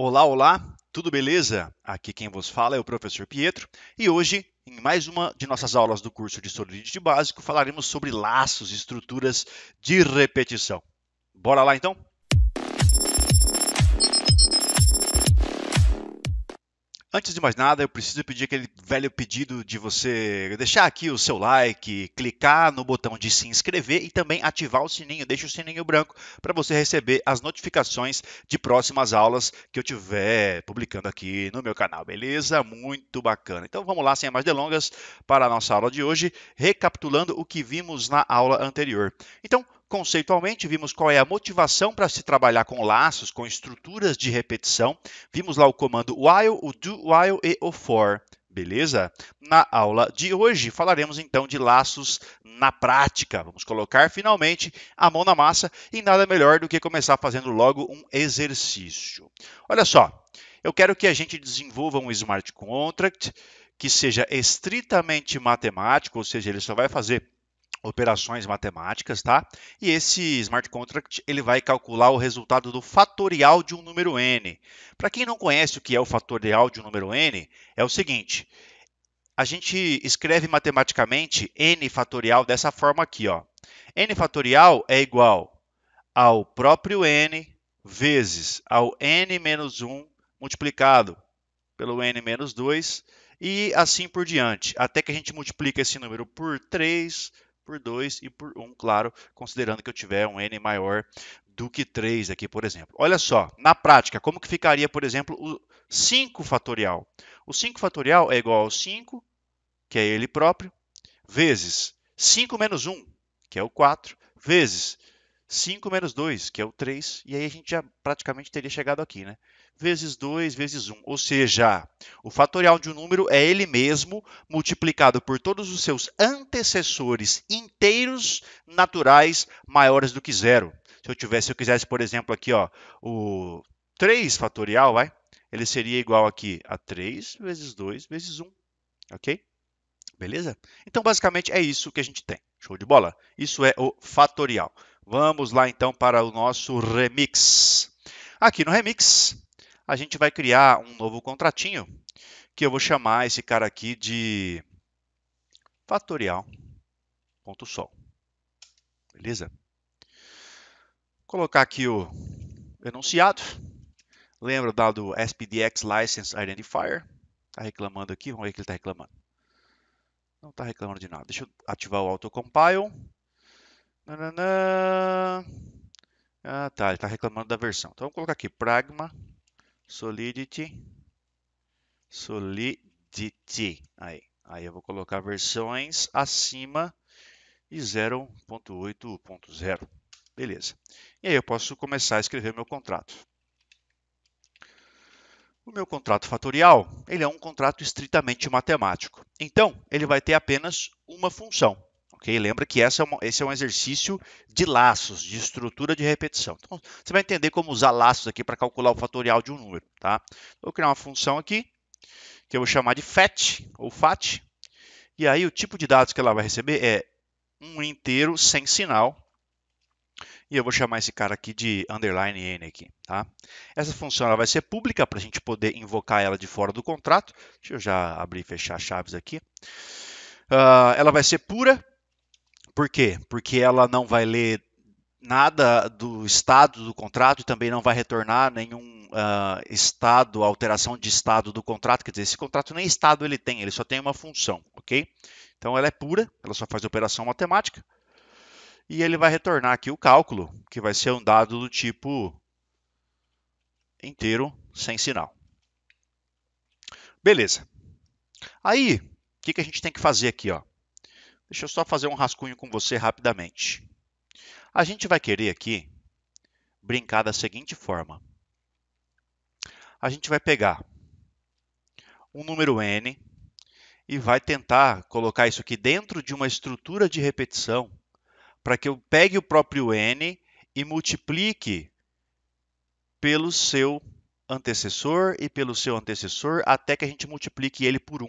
Olá, olá, tudo beleza? Aqui quem vos fala é o professor Pietro e hoje, em mais uma de nossas aulas do curso de Solidity Básico, falaremos sobre laços e estruturas de repetição. Bora lá então? Antes de mais nada, eu preciso pedir aquele velho pedido de você deixar aqui o seu like, clicar no botão de se inscrever e também ativar o sininho, deixa o sininho branco para você receber as notificações de próximas aulas que eu tiver publicando aqui no meu canal, beleza? Muito bacana. Então vamos lá, sem mais delongas, para a nossa aula de hoje, recapitulando o que vimos na aula anterior. Então, Conceitualmente, vimos qual é a motivação para se trabalhar com laços, com estruturas de repetição. Vimos lá o comando while, o do while e o for. Beleza? Na aula de hoje falaremos então de laços na prática. Vamos colocar finalmente a mão na massa e nada melhor do que começar fazendo logo um exercício. Olha só, eu quero que a gente desenvolva um smart contract que seja estritamente matemático, ou seja, ele só vai fazer operações matemáticas, tá? E esse smart contract ele vai calcular o resultado do fatorial de um número n. Para quem não conhece o que é o fatorial de um número n, é o seguinte: a gente escreve matematicamente n fatorial dessa forma aqui, ó. n fatorial é igual ao próprio n vezes ao n menos 1 multiplicado pelo n menos 2 e assim por diante, até que a gente multiplica esse número por 3, por 2 e por 1, um, claro, considerando que eu tiver um n maior do que 3 aqui, por exemplo. Olha só, na prática, como que ficaria, por exemplo, o 5 fatorial? O 5 fatorial é igual ao 5, que é ele próprio, vezes 5 menos 1, que é o 4, vezes 5 menos 2, que é o 3, e aí a gente já praticamente teria chegado aqui, né? vezes 2 vezes 1, um. ou seja, o fatorial de um número é ele mesmo multiplicado por todos os seus antecessores inteiros naturais maiores do que zero. Se eu tivesse, se eu quisesse, por exemplo, aqui, ó, o 3 fatorial, vai, ele seria igual aqui a 3 vezes 2 vezes 1, um, OK? Beleza? Então, basicamente é isso que a gente tem. Show de bola? Isso é o fatorial. Vamos lá então para o nosso remix. Aqui no remix, a gente vai criar um novo contratinho que eu vou chamar esse cara aqui de fatorial ponto sol. Beleza? Colocar aqui o enunciado. Lembra dado do SPDX License Identifier? Está reclamando aqui, vamos ver o que ele está reclamando. Não está reclamando de nada. Deixa eu ativar o autocompile. Nananã. Ah, tá, ele está reclamando da versão. Então, vamos colocar aqui pragma Solidity. Solidity. Aí. Aí eu vou colocar versões acima de 0.8.0. Beleza. E aí eu posso começar a escrever meu contrato. O meu contrato fatorial, ele é um contrato estritamente matemático. Então, ele vai ter apenas uma função ok? Lembra que essa é uma, esse é um exercício de laços, de estrutura de repetição. Então, você vai entender como usar laços aqui para calcular o fatorial de um número, tá? Vou criar uma função aqui, que eu vou chamar de FAT, ou FAT, e aí o tipo de dados que ela vai receber é um inteiro sem sinal, e eu vou chamar esse cara aqui de underline n aqui, tá? Essa função ela vai ser pública para a gente poder invocar ela de fora do contrato. Deixa eu já abrir e fechar chaves aqui. Uh, ela vai ser pura por quê? Porque ela não vai ler nada do estado do contrato e também não vai retornar nenhum uh, estado, alteração de estado do contrato. Quer dizer, esse contrato nem estado ele tem, ele só tem uma função, ok? Então ela é pura, ela só faz operação matemática. E ele vai retornar aqui o cálculo, que vai ser um dado do tipo inteiro sem sinal. Beleza. Aí, o que, que a gente tem que fazer aqui? Ó? Deixa eu só fazer um rascunho com você rapidamente. A gente vai querer aqui brincar da seguinte forma. A gente vai pegar um número n e vai tentar colocar isso aqui dentro de uma estrutura de repetição para que eu pegue o próprio n e multiplique pelo seu antecessor e pelo seu antecessor até que a gente multiplique ele por 1,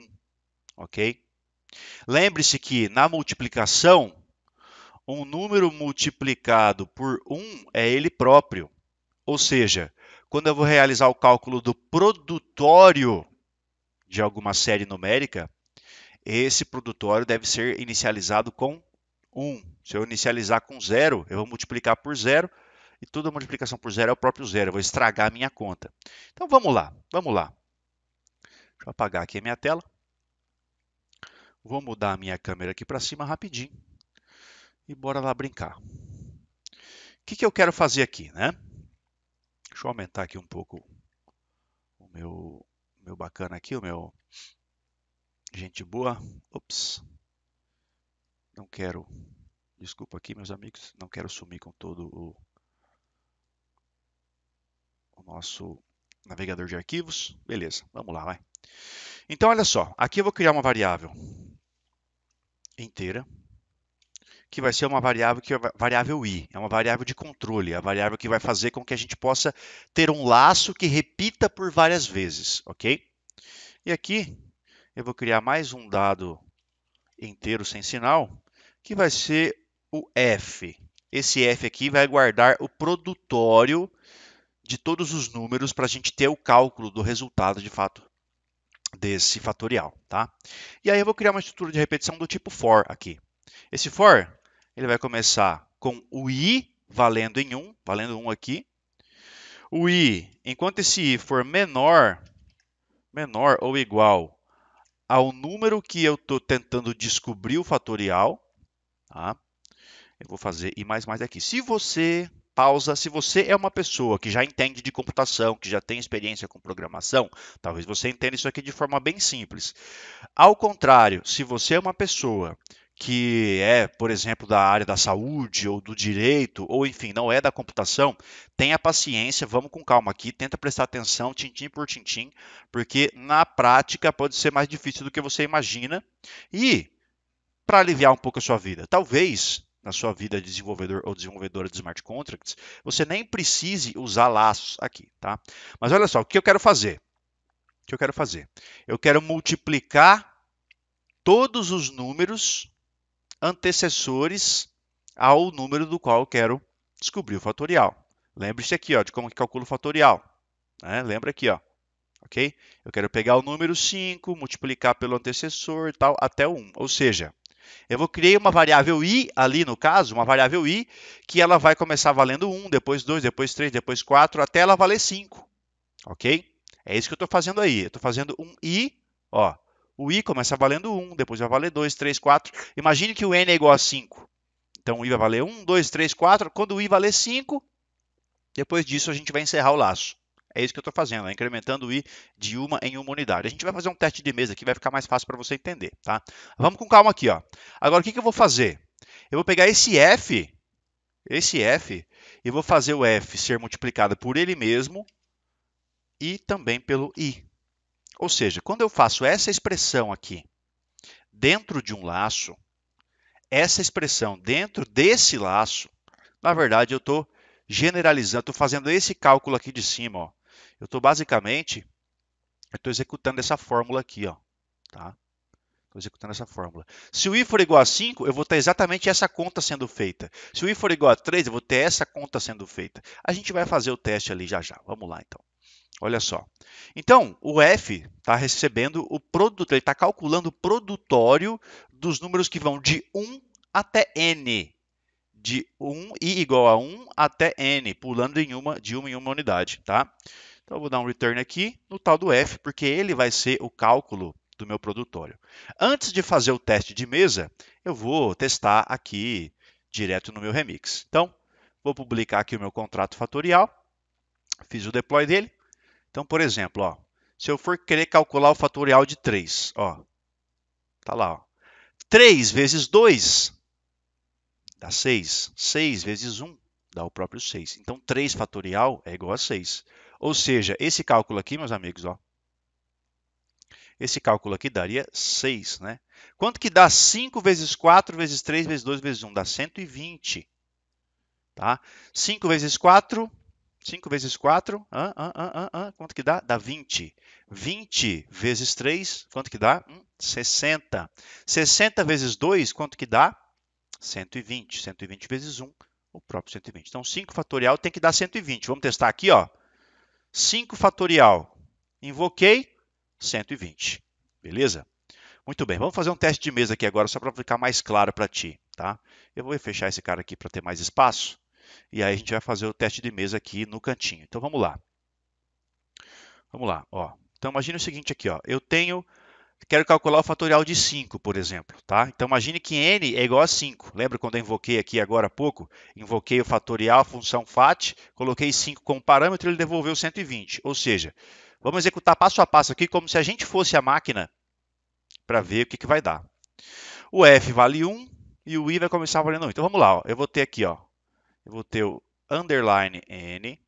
ok? Lembre-se que na multiplicação, um número multiplicado por 1 é ele próprio. Ou seja, quando eu vou realizar o cálculo do produtório de alguma série numérica, esse produtório deve ser inicializado com 1. Se eu inicializar com 0, eu vou multiplicar por 0, e toda multiplicação por 0 é o próprio zero. Eu vou estragar a minha conta. Então vamos lá, vamos lá. Deixa eu apagar aqui a minha tela. Vou mudar a minha câmera aqui para cima rapidinho e bora lá brincar. O que, que eu quero fazer aqui, né? Deixa eu aumentar aqui um pouco o meu, meu bacana aqui, o meu gente boa. Ops, não quero, desculpa aqui meus amigos, não quero sumir com todo o, o nosso navegador de arquivos. Beleza, vamos lá, vai. Então, olha só, aqui eu vou criar uma variável inteira, que vai ser uma variável que é variável i, é uma variável de controle, é a variável que vai fazer com que a gente possa ter um laço que repita por várias vezes, ok? E aqui eu vou criar mais um dado inteiro sem sinal, que vai ser o f. Esse f aqui vai guardar o produtório de todos os números para a gente ter o cálculo do resultado de fato desse fatorial, tá? E aí eu vou criar uma estrutura de repetição do tipo for aqui. Esse for, ele vai começar com o i valendo em 1, valendo 1 aqui. O i, enquanto esse i for menor, menor ou igual ao número que eu estou tentando descobrir o fatorial, tá? Eu vou fazer i mais mais aqui. Se você pausa. Se você é uma pessoa que já entende de computação, que já tem experiência com programação, talvez você entenda isso aqui de forma bem simples. Ao contrário, se você é uma pessoa que é, por exemplo, da área da saúde ou do direito, ou enfim, não é da computação, tenha paciência, vamos com calma aqui, tenta prestar atenção tintim por tintim, porque na prática pode ser mais difícil do que você imagina. E para aliviar um pouco a sua vida, talvez na sua vida de desenvolvedor ou desenvolvedora de smart contracts, você nem precise usar laços aqui, tá? Mas olha só, o que eu quero fazer? O que eu quero fazer? Eu quero multiplicar todos os números antecessores ao número do qual eu quero descobrir o fatorial. Lembre-se aqui ó, de como que calcula o fatorial. Né? Lembra aqui, ó, ok? Eu quero pegar o número 5, multiplicar pelo antecessor e tal, até o 1. Ou seja, eu vou criar uma variável i ali no caso, uma variável i, que ela vai começar valendo 1, depois 2, depois 3, depois 4, até ela valer 5. Ok? É isso que eu estou fazendo aí. Eu estou fazendo um i, ó. O i começa valendo 1, depois vai valer 2, 3, 4. Imagine que o n é igual a 5. Então o i vai valer 1, 2, 3, 4. Quando o i valer 5, depois disso a gente vai encerrar o laço. É isso que eu estou fazendo, é incrementando o i de uma em uma unidade. A gente vai fazer um teste de mesa aqui, vai ficar mais fácil para você entender. Tá? Vamos com calma aqui. Ó. Agora, o que, que eu vou fazer? Eu vou pegar esse f, esse f, e vou fazer o f ser multiplicado por ele mesmo e também pelo i. Ou seja, quando eu faço essa expressão aqui dentro de um laço, essa expressão dentro desse laço, na verdade, eu estou generalizando, estou fazendo esse cálculo aqui de cima, ó, eu estou basicamente, estou executando essa fórmula aqui, ó, tá? Estou executando essa fórmula. Se o i for igual a 5, eu vou ter exatamente essa conta sendo feita. Se o i for igual a 3, eu vou ter essa conta sendo feita. A gente vai fazer o teste ali já já. Vamos lá, então. Olha só. Então, o F está recebendo o produto, ele está calculando o produtório dos números que vão de 1 até N. De 1 i igual a 1 até N, pulando em uma, de uma em uma unidade. Tá? Então eu vou dar um return aqui no tal do F, porque ele vai ser o cálculo do meu produtório. Antes de fazer o teste de mesa, eu vou testar aqui direto no meu remix. Então, vou publicar aqui o meu contrato fatorial, fiz o deploy dele. Então, por exemplo, ó, se eu for querer calcular o fatorial de 3, ó, tá lá, ó, 3 vezes 2 dá 6, 6 vezes 1 dá o próprio 6. Então, 3 fatorial é igual a 6. Ou seja, esse cálculo aqui, meus amigos, ó, esse cálculo aqui daria 6, né? Quanto que dá 5 vezes 4 vezes 3 vezes 2 vezes 1? Dá 120. Tá? 5 vezes 4, 5 vezes 4, ah, ah, ah, quanto que dá? Dá 20. 20 vezes 3, quanto que dá? Hum, 60. 60 vezes 2, quanto que dá? 120. 120 vezes 1, o próprio 120. Então, 5 fatorial tem que dar 120. Vamos testar aqui, ó. 5 fatorial. Invoquei 120. Beleza? Muito bem, vamos fazer um teste de mesa aqui agora, só para ficar mais claro para ti. Tá? Eu vou fechar esse cara aqui para ter mais espaço. E aí a gente vai fazer o teste de mesa aqui no cantinho. Então vamos lá. Vamos lá. Ó. Então imagine o seguinte aqui. Ó. Eu tenho quero calcular o fatorial de 5, por exemplo. Tá? Então, imagine que n é igual a 5. Lembra quando eu invoquei aqui agora há pouco? Invoquei o fatorial, a função FAT, coloquei 5 como parâmetro e ele devolveu 120. Ou seja, vamos executar passo a passo aqui como se a gente fosse a máquina para ver o que, que vai dar. O f vale 1 e o i vai começar valendo 1. Então, vamos lá. Ó. Eu vou ter aqui, ó, eu vou ter o underline n,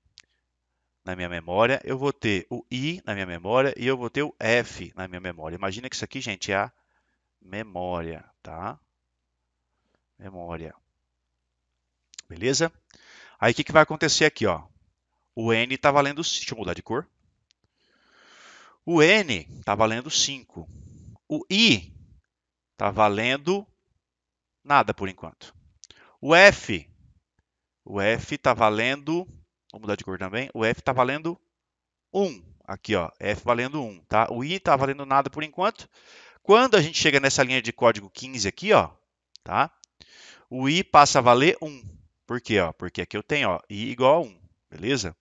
na minha memória, eu vou ter o I na minha memória e eu vou ter o F na minha memória. Imagina que isso aqui, gente, é a memória, tá? Memória. Beleza? Aí o que, que vai acontecer aqui, ó? O N está valendo... Deixa eu mudar de cor. O N está valendo 5. O I está valendo nada por enquanto. O F, o F está valendo Vou mudar de cor também. O F está valendo 1. Aqui, ó, F valendo 1, tá? O I está valendo nada por enquanto. Quando a gente chega nessa linha de código 15 aqui, ó, tá? O I passa a valer 1. Por quê? Ó? Porque aqui eu tenho ó, I igual a 1, beleza?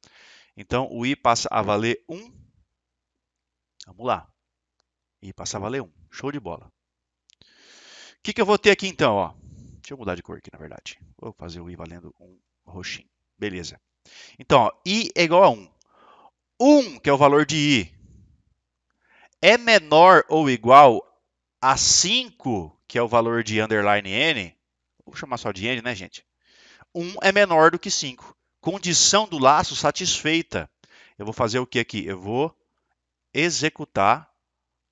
Então, o I passa a valer 1. Vamos lá. I passa a valer 1. Show de bola. O que, que eu vou ter aqui, então? Ó? Deixa eu mudar de cor aqui, na verdade. Vou fazer o I valendo 1 roxinho. Beleza. Então, ó, i é igual a 1. 1, que é o valor de i, é menor ou igual a 5, que é o valor de underline n, vou chamar só de n, né, gente? 1 é menor do que 5. Condição do laço satisfeita. Eu vou fazer o que aqui? Eu vou executar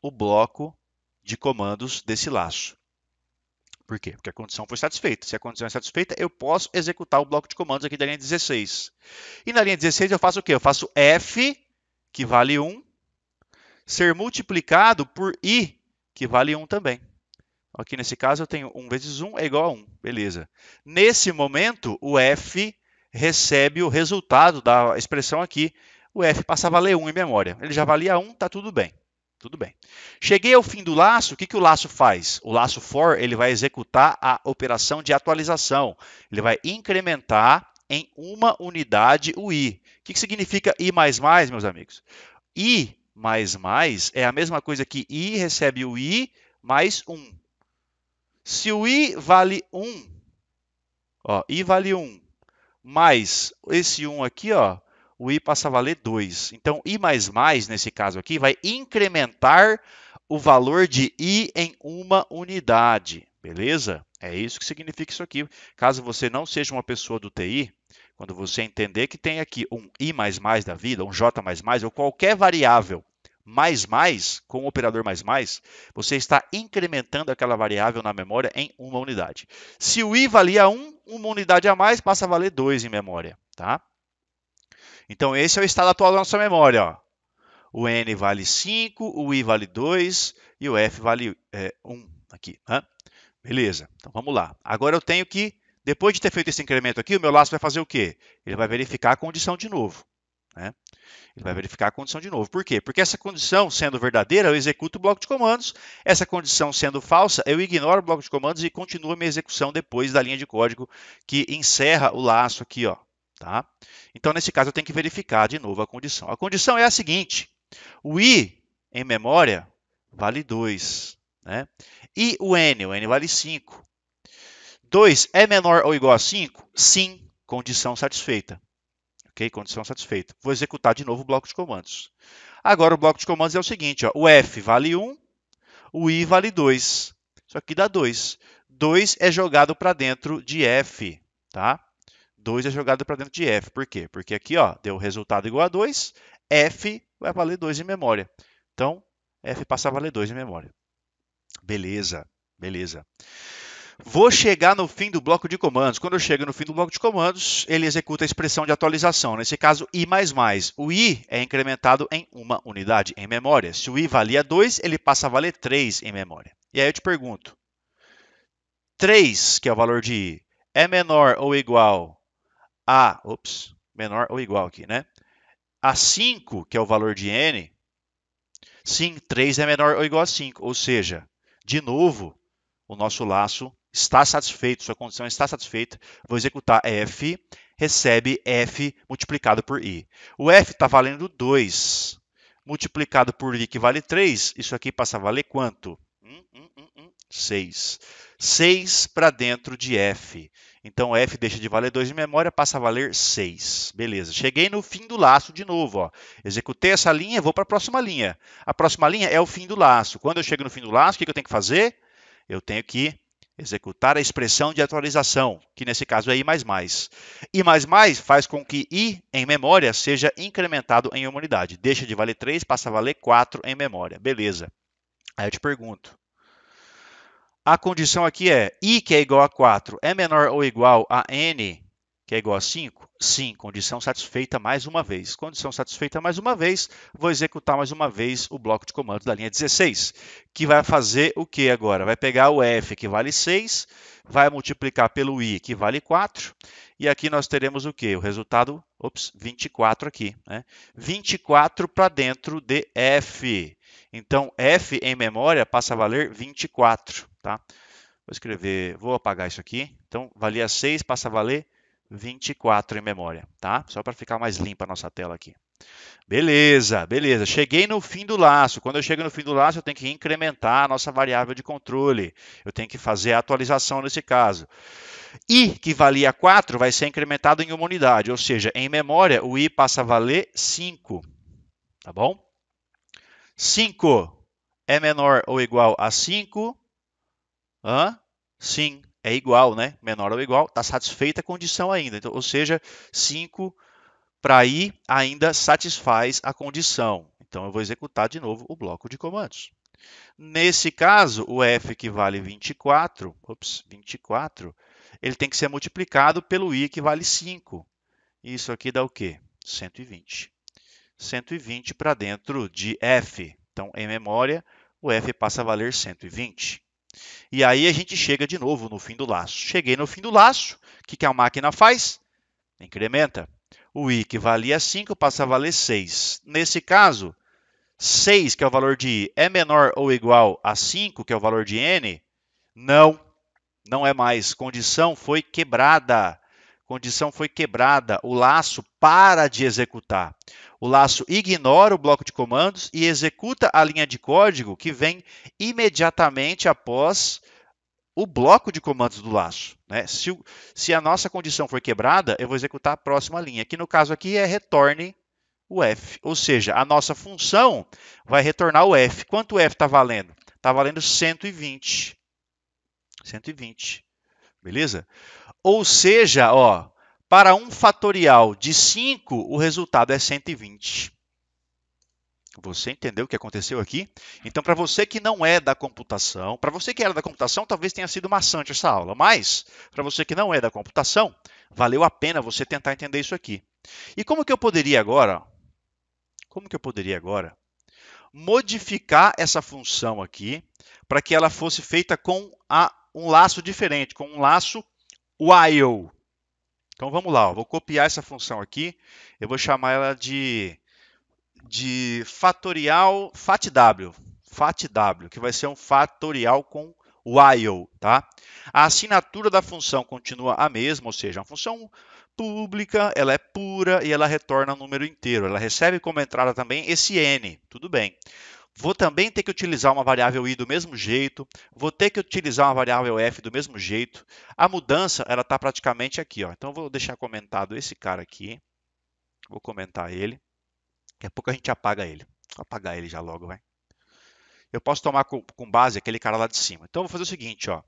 o bloco de comandos desse laço. Por quê? Porque a condição foi satisfeita. Se a condição é satisfeita, eu posso executar o bloco de comandos aqui da linha 16. E na linha 16 eu faço o quê? Eu faço f, que vale 1, ser multiplicado por i, que vale 1 também. Aqui nesse caso eu tenho 1 vezes 1 é igual a 1, beleza. Nesse momento, o f recebe o resultado da expressão aqui. O f passa a valer 1 em memória. Ele já valia 1, está tudo bem. Tudo bem. Cheguei ao fim do laço, o que, que o laço faz? O laço for ele vai executar a operação de atualização. Ele vai incrementar em uma unidade o i. O que, que significa i, meus amigos? i é a mesma coisa que i recebe o i mais 1. Se o i vale 1, ó, i vale 1, mais esse 1 aqui, ó, o i passa a valer 2. Então, i mais mais, nesse caso aqui, vai incrementar o valor de i em uma unidade, beleza? É isso que significa isso aqui. Caso você não seja uma pessoa do TI, quando você entender que tem aqui um i mais mais da vida, um j mais mais ou qualquer variável mais mais com o operador mais mais, você está incrementando aquela variável na memória em uma unidade. Se o i valia 1, uma unidade a mais passa a valer 2 em memória, tá? Então, esse é o estado atual da nossa memória. Ó. O N vale 5, o I vale 2 e o F vale é, 1 aqui. Né? Beleza, então vamos lá. Agora eu tenho que, depois de ter feito esse incremento aqui, o meu laço vai fazer o quê? Ele vai verificar a condição de novo. Né? Ele vai verificar a condição de novo. Por quê? Porque essa condição sendo verdadeira, eu executo o bloco de comandos. Essa condição sendo falsa, eu ignoro o bloco de comandos e continuo a minha execução depois da linha de código que encerra o laço aqui, ó, Tá? Então, nesse caso, eu tenho que verificar de novo a condição. A condição é a seguinte: o i em memória vale 2. Né? E o n? O n vale 5. 2 é menor ou igual a 5? Sim, condição satisfeita. Ok? Condição satisfeita. Vou executar de novo o bloco de comandos. Agora, o bloco de comandos é o seguinte: ó, o f vale 1, o i vale 2. Isso aqui dá 2. 2 é jogado para dentro de f. Tá? 2 é jogado para dentro de f. Por quê? Porque aqui ó, deu resultado igual a 2, f vai valer 2 em memória. Então, f passa a valer 2 em memória. Beleza, beleza. Vou chegar no fim do bloco de comandos. Quando eu chego no fim do bloco de comandos, ele executa a expressão de atualização. Nesse caso, i++. O i é incrementado em uma unidade em memória. Se o i valia 2, ele passa a valer 3 em memória. E aí eu te pergunto, 3, que é o valor de i, é menor ou igual a, ops, menor ou igual aqui, né? A 5, que é o valor de n, sim, 3 é menor ou igual a 5, ou seja, de novo, o nosso laço está satisfeito, sua condição está satisfeita, vou executar f, recebe f multiplicado por i. O f está valendo 2, multiplicado por i que vale 3, isso aqui passa a valer quanto? 6. 6 para dentro de f. Então f deixa de valer 2 de memória, passa a valer 6. Beleza. Cheguei no fim do laço de novo. Ó. Executei essa linha, vou para a próxima linha. A próxima linha é o fim do laço. Quando eu chego no fim do laço, o que, que eu tenho que fazer? Eu tenho que executar a expressão de atualização, que nesse caso é i++. i++ faz com que i em memória seja incrementado em uma unidade. Deixa de valer 3, passa a valer 4 em memória. Beleza. Aí eu te pergunto, a condição aqui é i, que é igual a 4, é menor ou igual a n, que é igual a 5? Sim, condição satisfeita mais uma vez. Condição satisfeita mais uma vez, vou executar mais uma vez o bloco de comando da linha 16, que vai fazer o que agora? Vai pegar o f, que vale 6, vai multiplicar pelo i, que vale 4, e aqui nós teremos o que? O resultado, ops, 24 aqui. Né? 24 para dentro de f. Então, f em memória passa a valer 24. Tá? Vou escrever, vou apagar isso aqui. Então, valia 6, passa a valer 24 em memória, tá? Só para ficar mais limpa a nossa tela aqui. Beleza, beleza. Cheguei no fim do laço. Quando eu chego no fim do laço, eu tenho que incrementar a nossa variável de controle. Eu tenho que fazer a atualização nesse caso. I, que valia 4, vai ser incrementado em uma unidade, ou seja, em memória, o I passa a valer 5. Tá bom? 5 é menor ou igual a 5 Hã? Sim, é igual, né? Menor ou igual, está satisfeita a condição ainda. Então, ou seja, 5 para i ainda satisfaz a condição. Então, eu vou executar de novo o bloco de comandos. Nesse caso, o f que vale 24, ops, 24, ele tem que ser multiplicado pelo i que vale 5. Isso aqui dá o quê? 120. 120 para dentro de f. Então, em memória, o f passa a valer 120. E aí a gente chega de novo no fim do laço. Cheguei no fim do laço, o que, que a máquina faz? Incrementa. O i que valia 5 passa a valer 6. Nesse caso, 6, que é o valor de i, é menor ou igual a 5, que é o valor de n? Não, não é mais. Condição foi quebrada condição foi quebrada, o laço para de executar. O laço ignora o bloco de comandos e executa a linha de código que vem imediatamente após o bloco de comandos do laço. Né? Se, se, a nossa condição for quebrada, eu vou executar a próxima linha, que no caso aqui é retorne o f. Ou seja, a nossa função vai retornar o f. Quanto o f está valendo? Está valendo 120. 120. Beleza? Ou seja, ó, para um fatorial de 5, o resultado é 120. Você entendeu o que aconteceu aqui? Então, para você que não é da computação, para você que era da computação, talvez tenha sido maçante essa aula, mas para você que não é da computação, valeu a pena você tentar entender isso aqui. E como que eu poderia agora, como que eu poderia agora modificar essa função aqui para que ela fosse feita com a, um laço diferente, com um laço while. Então vamos lá, ó. vou copiar essa função aqui, eu vou chamar ela de, de fatorial fatw, fatw, que vai ser um fatorial com while, tá? A assinatura da função continua a mesma, ou seja, é a função pública, ela é pura e ela retorna um número inteiro. Ela recebe como entrada também esse n, tudo bem vou também ter que utilizar uma variável i do mesmo jeito, vou ter que utilizar uma variável f do mesmo jeito. A mudança ela está praticamente aqui. Ó. Então, vou deixar comentado esse cara aqui. Vou comentar ele. Daqui a pouco a gente apaga ele. Vou apagar ele já logo, vai. Eu posso tomar com base aquele cara lá de cima. Então, vou fazer o seguinte, ó.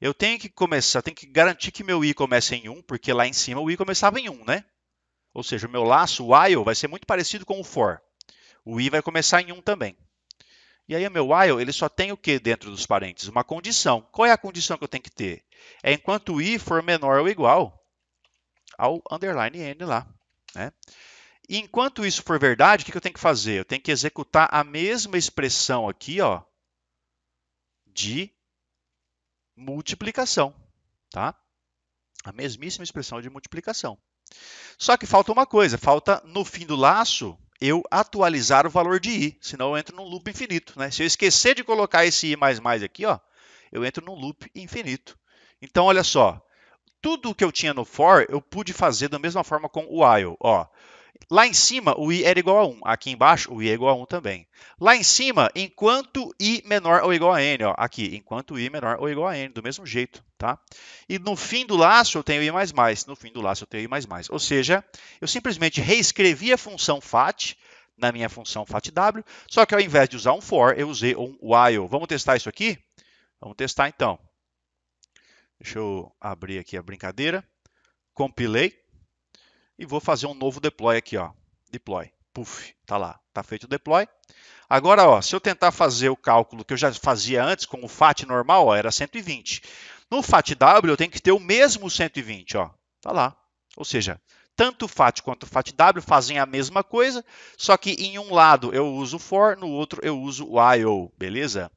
Eu tenho que começar, tenho que garantir que meu i comece em 1, porque lá em cima o i começava em 1, né? Ou seja, o meu laço, while, vai ser muito parecido com o for. O i vai começar em 1 também. E aí o meu while, ele só tem o que dentro dos parênteses? Uma condição. Qual é a condição que eu tenho que ter? É enquanto i for menor ou igual ao underline n lá. Né? E enquanto isso for verdade, o que eu tenho que fazer? Eu tenho que executar a mesma expressão aqui ó, de multiplicação. Tá? A mesmíssima expressão de multiplicação. Só que falta uma coisa, falta no fim do laço eu atualizar o valor de i, senão eu entro num loop infinito. Né? Se eu esquecer de colocar esse i++ aqui, ó, eu entro num loop infinito. Então, olha só, tudo que eu tinha no for, eu pude fazer da mesma forma com o while. Ó. Lá em cima, o i era igual a 1. Aqui embaixo, o i é igual a 1 também. Lá em cima, enquanto i menor ou igual a n. Ó. Aqui, enquanto i menor ou igual a n, do mesmo jeito. Tá? E no fim do laço eu tenho i mais mais, no fim do laço eu tenho i mais mais. Ou seja, eu simplesmente reescrevi a função fat na minha função fatw, só que ao invés de usar um for, eu usei um while. Vamos testar isso aqui? Vamos testar então. Deixa eu abrir aqui a brincadeira. Compilei e vou fazer um novo deploy aqui, ó. Deploy. Puf, tá lá, tá feito o deploy. Agora, ó, se eu tentar fazer o cálculo que eu já fazia antes com o FAT normal, ó, era 120. No FATW, eu tenho que ter o mesmo 120, ó. Tá lá. Ou seja, tanto o FAT quanto o FATW fazem a mesma coisa, só que em um lado eu uso o for, no outro eu uso o IO, beleza?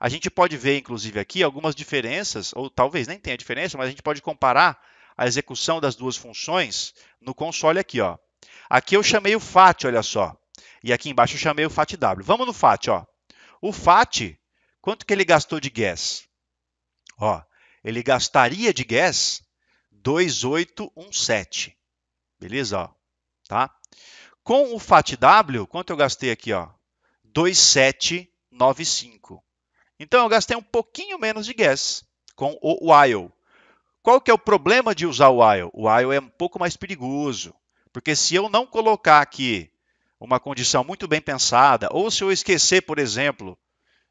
A gente pode ver, inclusive, aqui algumas diferenças, ou talvez nem tenha diferença, mas a gente pode comparar a execução das duas funções no console aqui. Ó. Aqui eu chamei o FAT, olha só. E aqui embaixo eu chamei o FATW. Vamos no FAT. Ó. O FAT, quanto que ele gastou de gas? Ó, ele gastaria de gas 2,817. Beleza? Ó, tá? Com o FATW, quanto eu gastei aqui? Ó? 2,795. Então, eu gastei um pouquinho menos de gas com o while. Qual que é o problema de usar o while? O while é um pouco mais perigoso, porque se eu não colocar aqui uma condição muito bem pensada, ou se eu esquecer, por exemplo,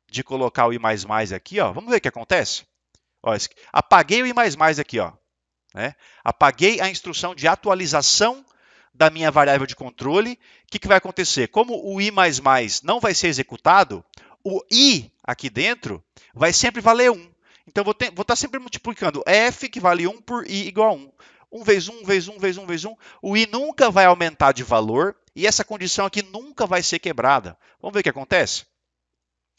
de colocar o i++ aqui, ó, vamos ver o que acontece? Ó, apaguei o I aqui, ó. Né? Apaguei a instrução de atualização da minha variável de controle. O que, que vai acontecer? Como o I não vai ser executado, o I aqui dentro vai sempre valer 1. Então, vou, ter, vou estar tá sempre multiplicando F, que vale 1, por I igual a 1. 1 vezes 1, vezes 1, vezes 1, vezes 1. O I nunca vai aumentar de valor e essa condição aqui nunca vai ser quebrada. Vamos ver o que acontece?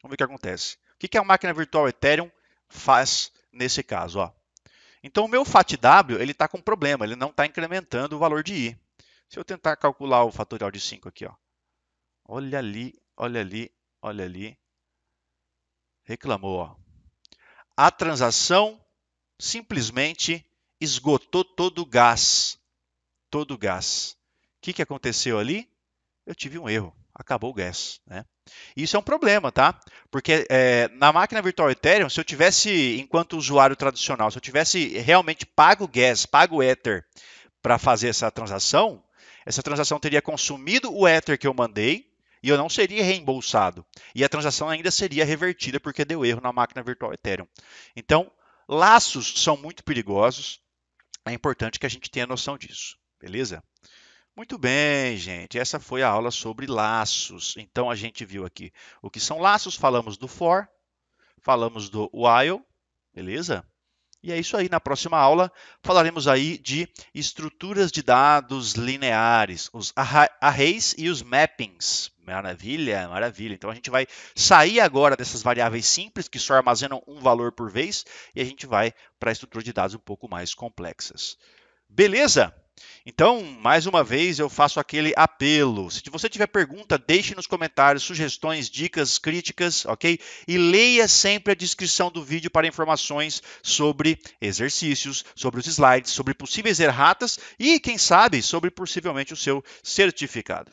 Vamos ver o que acontece. O que, que a máquina virtual Ethereum faz nesse caso. Ó. Então, o meu FAT W está com problema, ele não está incrementando o valor de I. Se eu tentar calcular o fatorial de 5 aqui, ó. olha ali, olha ali, olha ali, reclamou. Ó. A transação simplesmente esgotou todo o gás. Todo o gás. O que, que aconteceu ali? Eu tive um erro acabou o gas. Né? Isso é um problema, tá? Porque é, na máquina virtual Ethereum, se eu tivesse, enquanto usuário tradicional, se eu tivesse realmente pago gas, pago Ether para fazer essa transação, essa transação teria consumido o Ether que eu mandei e eu não seria reembolsado. E a transação ainda seria revertida porque deu erro na máquina virtual Ethereum. Então, laços são muito perigosos. É importante que a gente tenha noção disso, beleza? Muito bem, gente. Essa foi a aula sobre laços. Então, a gente viu aqui o que são laços, falamos do for, falamos do while, beleza? E é isso aí. Na próxima aula falaremos aí de estruturas de dados lineares, os arrays e os mappings. Maravilha, maravilha. Então a gente vai sair agora dessas variáveis simples que só armazenam um valor por vez e a gente vai para estruturas de dados um pouco mais complexas. Beleza? Então, mais uma vez, eu faço aquele apelo. Se você tiver pergunta, deixe nos comentários sugestões, dicas, críticas, ok? E leia sempre a descrição do vídeo para informações sobre exercícios, sobre os slides, sobre possíveis erratas e, quem sabe, sobre possivelmente o seu certificado.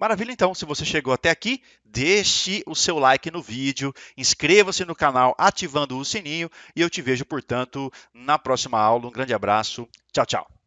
Maravilha, então, se você chegou até aqui, deixe o seu like no vídeo, inscreva-se no canal ativando o sininho e eu te vejo, portanto, na próxima aula. Um grande abraço, tchau, tchau.